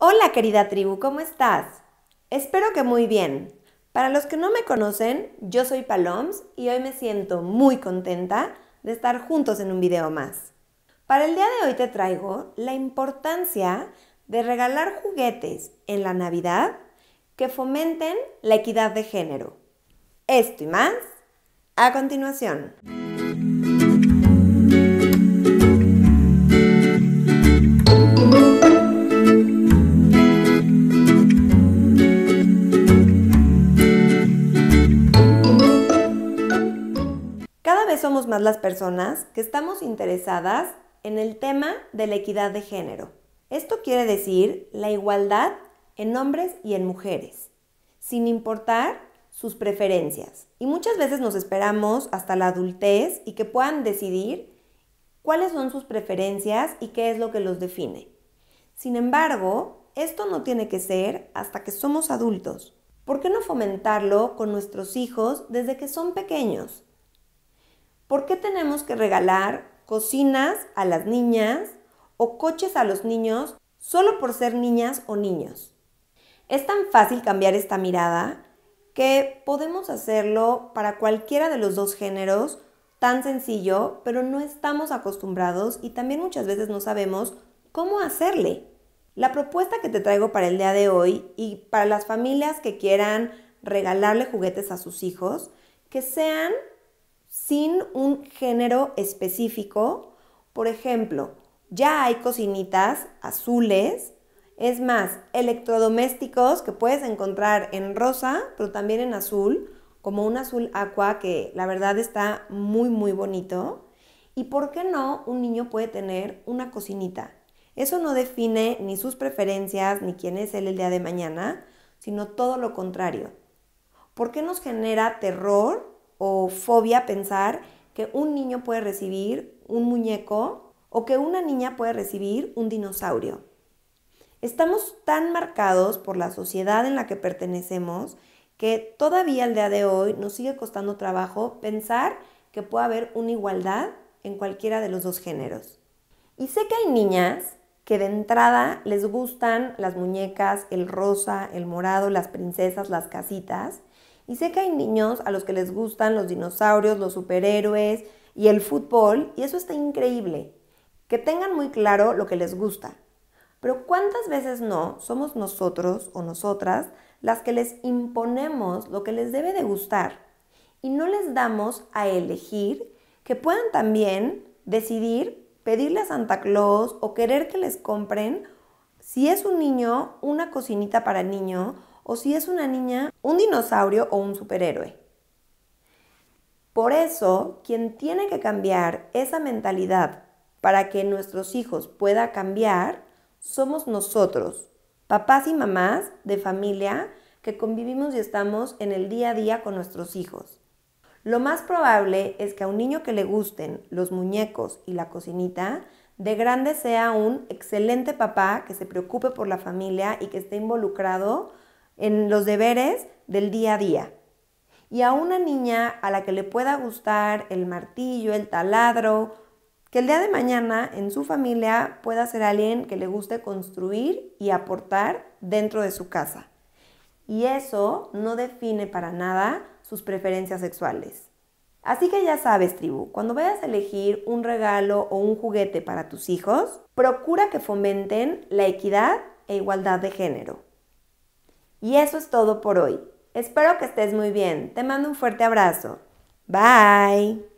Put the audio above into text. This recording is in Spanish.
Hola querida tribu, ¿cómo estás? Espero que muy bien. Para los que no me conocen, yo soy Paloms y hoy me siento muy contenta de estar juntos en un video más. Para el día de hoy te traigo la importancia de regalar juguetes en la Navidad que fomenten la equidad de género. Esto y más a continuación. somos más las personas que estamos interesadas en el tema de la equidad de género. Esto quiere decir la igualdad en hombres y en mujeres, sin importar sus preferencias. Y muchas veces nos esperamos hasta la adultez y que puedan decidir cuáles son sus preferencias y qué es lo que los define. Sin embargo, esto no tiene que ser hasta que somos adultos. ¿Por qué no fomentarlo con nuestros hijos desde que son pequeños? ¿Por qué tenemos que regalar cocinas a las niñas o coches a los niños solo por ser niñas o niños? Es tan fácil cambiar esta mirada que podemos hacerlo para cualquiera de los dos géneros, tan sencillo, pero no estamos acostumbrados y también muchas veces no sabemos cómo hacerle. La propuesta que te traigo para el día de hoy y para las familias que quieran regalarle juguetes a sus hijos, que sean sin un género específico. Por ejemplo, ya hay cocinitas azules, es más, electrodomésticos que puedes encontrar en rosa, pero también en azul, como un azul aqua que la verdad está muy muy bonito. ¿Y por qué no un niño puede tener una cocinita? Eso no define ni sus preferencias ni quién es él el día de mañana, sino todo lo contrario. ¿Por qué nos genera terror o fobia pensar que un niño puede recibir un muñeco o que una niña puede recibir un dinosaurio. Estamos tan marcados por la sociedad en la que pertenecemos que todavía al día de hoy nos sigue costando trabajo pensar que puede haber una igualdad en cualquiera de los dos géneros. Y sé que hay niñas que de entrada les gustan las muñecas, el rosa, el morado, las princesas, las casitas, y sé que hay niños a los que les gustan los dinosaurios, los superhéroes y el fútbol, y eso está increíble. Que tengan muy claro lo que les gusta. Pero ¿cuántas veces no somos nosotros o nosotras las que les imponemos lo que les debe de gustar? Y no les damos a elegir que puedan también decidir pedirle a Santa Claus o querer que les compren, si es un niño, una cocinita para niño o si es una niña, un dinosaurio o un superhéroe. Por eso, quien tiene que cambiar esa mentalidad para que nuestros hijos pueda cambiar, somos nosotros, papás y mamás de familia que convivimos y estamos en el día a día con nuestros hijos. Lo más probable es que a un niño que le gusten los muñecos y la cocinita, de grande sea un excelente papá que se preocupe por la familia y que esté involucrado en los deberes del día a día. Y a una niña a la que le pueda gustar el martillo, el taladro, que el día de mañana en su familia pueda ser alguien que le guste construir y aportar dentro de su casa. Y eso no define para nada sus preferencias sexuales. Así que ya sabes, tribu, cuando vayas a elegir un regalo o un juguete para tus hijos, procura que fomenten la equidad e igualdad de género. Y eso es todo por hoy. Espero que estés muy bien. Te mando un fuerte abrazo. Bye.